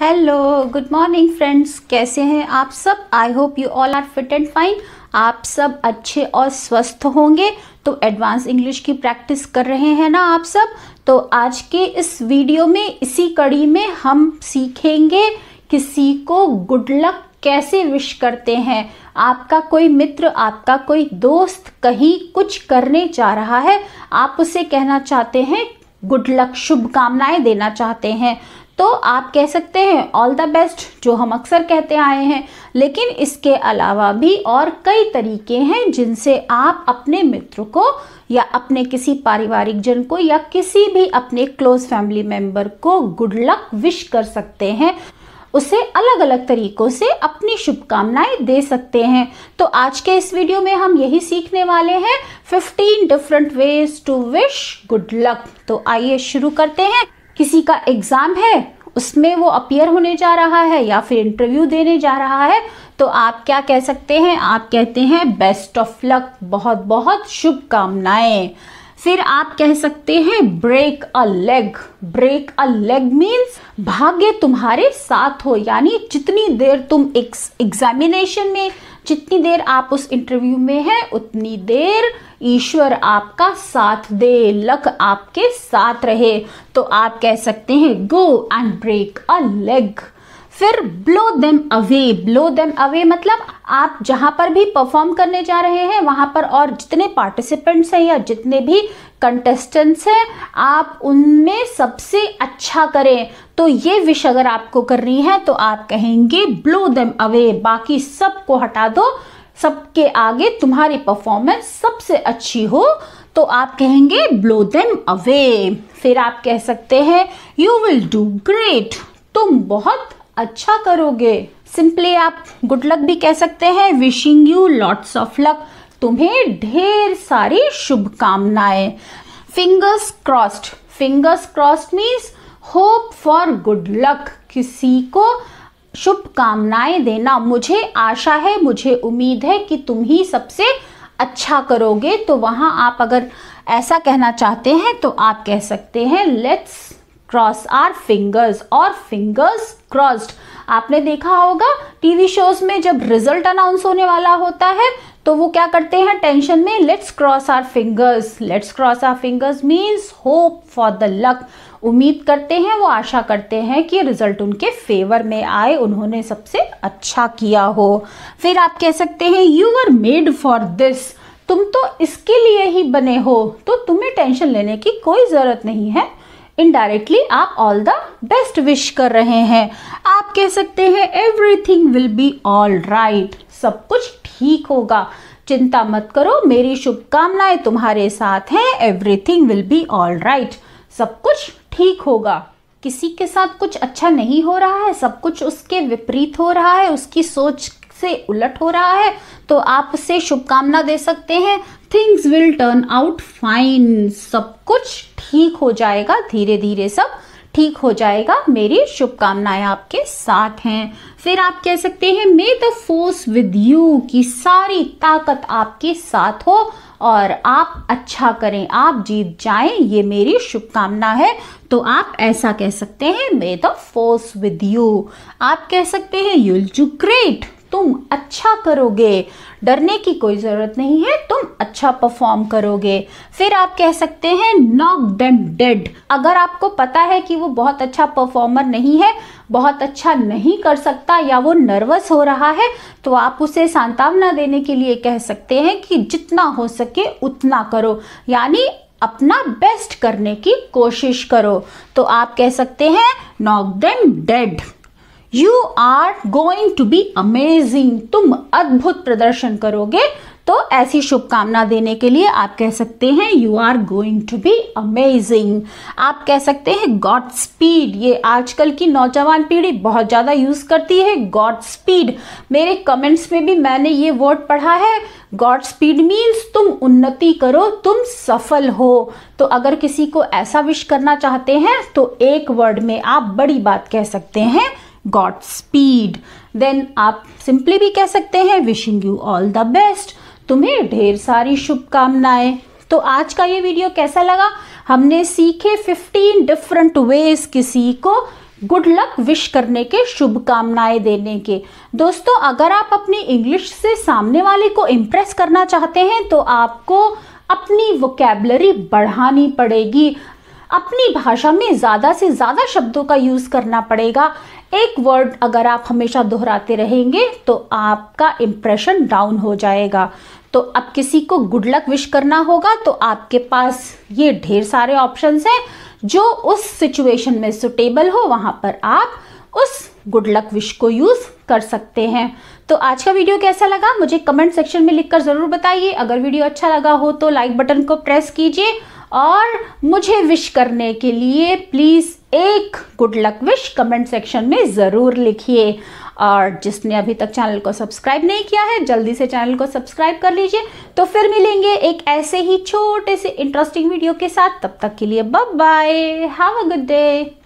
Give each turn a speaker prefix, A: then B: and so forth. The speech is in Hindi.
A: हेलो गुड मॉर्निंग फ्रेंड्स कैसे हैं आप सब I hope you all are fit and fine आप सब अच्छे और स्वस्थ होंगे तो एडवांस इंग्लिश की प्रैक्टिस कर रहे हैं ना आप सब तो आज के इस वीडियो में इसी कड़ी में हम सीखेंगे किसी को गुड लक कैसे विश करते हैं आपका कोई मित्र आपका कोई दोस्त कहीं कुछ करने जा रहा है आप उसे कहना चाहते हैं गुड लक शुभकामनाएं देना चाहते हैं तो आप कह सकते हैं ऑल द बेस्ट जो हम अक्सर कहते आए हैं लेकिन इसके अलावा भी और कई तरीके हैं जिनसे आप अपने मित्र को या अपने किसी पारिवारिक जन को या किसी भी अपने क्लोज फैमिली मेंबर को गुड लक विश कर सकते हैं उसे अलग अलग तरीकों से अपनी शुभकामनाएं दे सकते हैं तो आज के इस वीडियो में हम यही सीखने वाले हैं 15 different ways to wish good luck तो आइए शुरू करते हैं किसी का एग्ज़ाम है उसमें वो अपियर होने जा रहा है या फिर इंटरव्यू देने जा रहा है तो आप क्या कह सकते हैं आप कहते हैं बेस्ट ऑफ लक बहुत बहुत शुभकामनाएं फिर आप कह सकते हैं break a leg break a leg means भाग्य तुम्हारे साथ हो यानी जितनी देर तुम एग्जामिनेशन में जितनी देर आप उस इंटरव्यू में हैं उतनी देर ईश्वर आपका साथ दे लक आपके साथ रहे तो आप कह सकते हैं go and break a leg फिर blow them away blow them away मतलब आप जहां पर भी परफॉर्म करने जा रहे हैं वहां पर और जितने पार्टिसिपेंट्स हैं या जितने भी कंटेस्टेंट्स हैं आप उनमें सबसे अच्छा करें तो ये विश अगर आपको करनी है तो आप कहेंगे ब्लो देम अवे बाकी सबको हटा दो सबके आगे तुम्हारी परफॉर्मेंस सबसे अच्छी हो तो आप कहेंगे ब्लो देम अवे फिर आप कह सकते हैं यू विल डू ग्रेट तुम बहुत अच्छा करोगे सिंपली आप गुड लक भी कह सकते हैं wishing you lots of luck तुम्हें ढेर सारी शुभकामनाएं fingers crossed fingers crossed means hope for good luck किसी को शुभकामनाएं देना मुझे आशा है मुझे उम्मीद है कि तुम ही सबसे अच्छा करोगे तो वहाँ आप अगर ऐसा कहना चाहते हैं तो आप कह सकते हैं लेट्स क्रॉस आर फिंगर्स और फिंगर्स क्रॉस्ड आपने देखा होगा टीवी शोज में जब रिजल्ट अनाउंस होने वाला होता है तो वो क्या करते हैं टेंशन में let's cross our fingers let's cross our fingers means hope for the luck उम्मीद करते हैं वो आशा करते हैं कि रिजल्ट उनके फेवर में आए उन्होंने सबसे अच्छा किया हो फिर आप कह सकते हैं you are made for this तुम तो इसके लिए ही बने हो तो तुम्हें टेंशन लेने की कोई ज़रूरत नहीं है इनडायरेक्टली आप ऑल द बेस्ट विश कर रहे हैं आप कह सकते हैं everything will be all right सब कुछ ठीक होगा चिंता मत करो मेरी शुभकामनाएं तुम्हारे साथ हैं everything will be all right सब कुछ ठीक होगा किसी के साथ कुछ अच्छा नहीं हो रहा है सब कुछ उसके विपरीत हो रहा है उसकी सोच से उलट हो रहा है तो आप उसे शुभकामना दे सकते हैं things will turn out fine सब कुछ ठीक हो जाएगा धीरे धीरे सब ठीक हो जाएगा मेरी शुभकामनाएं आपके साथ हैं फिर आप कह सकते हैं may the force with you की सारी ताकत आपके साथ हो और आप अच्छा करें आप जीत जाएं ये मेरी शुभकामना है तो आप ऐसा कह सकते हैं may the force with you आप कह सकते हैं यूल टू ग्रेट तुम अच्छा करोगे डरने की कोई ज़रूरत नहीं है तुम अच्छा परफॉर्म करोगे फिर आप कह सकते हैं नॉक डेम डेड अगर आपको पता है कि वो बहुत अच्छा परफॉर्मर नहीं है बहुत अच्छा नहीं कर सकता या वो नर्वस हो रहा है तो आप उसे सांत्वना देने के लिए कह सकते हैं कि जितना हो सके उतना करो यानी अपना बेस्ट करने की कोशिश करो तो आप कह सकते हैं knock them dead you are going to be amazing तुम अद्भुत प्रदर्शन करोगे तो ऐसी शुभकामना देने के लिए आप कह सकते हैं you are going to be amazing आप कह सकते हैं गॉड स्पीड ये आजकल की नौजवान पीढ़ी बहुत ज़्यादा यूज़ करती है गॉड स्पीड मेरे कमेंट्स में भी मैंने ये वर्ड पढ़ा है गॉड स्पीड मीन्स तुम उन्नति करो तुम सफल हो तो अगर किसी को ऐसा विश करना चाहते हैं तो एक वर्ड में आप बड़ी बात कह सकते हैं गॉड स्पीड देन आप सिंपली भी कह सकते हैं wishing you all the best तुम्हें ढेर सारी शुभकामनाएं तो आज का ये वीडियो कैसा लगा हमने सीखे 15 डिफरेंट वेज किसी को गुड लक विश करने के शुभकामनाएं देने के दोस्तों अगर आप अपनी इंग्लिश से सामने वाले को इम्प्रेस करना चाहते हैं तो आपको अपनी वोकेबलरी बढ़ानी पड़ेगी अपनी भाषा में ज़्यादा से ज़्यादा शब्दों का यूज़ करना पड़ेगा एक वर्ड अगर आप हमेशा दोहराते रहेंगे तो आपका इम्प्रेशन डाउन हो जाएगा तो अब किसी को गुड लक विश करना होगा तो आपके पास ये ढेर सारे ऑप्शंस हैं जो उस सिचुएशन में सुटेबल हो वहाँ पर आप उस गुड लक विश को यूज़ कर सकते हैं तो आज का वीडियो कैसा लगा मुझे कमेंट सेक्शन में लिखकर ज़रूर बताइए अगर वीडियो अच्छा लगा हो तो लाइक बटन को प्रेस कीजिए और मुझे विश करने के लिए प्लीज़ एक good luck wish comment section में ज़रूर लिखिए और जिसने अभी तक चैनल को सब्सक्राइब नहीं किया है जल्दी से चैनल को सब्सक्राइब कर लीजिए तो फिर मिलेंगे एक ऐसे ही छोटे से इंटरेस्टिंग वीडियो के साथ तब तक के लिए bye bye have a good day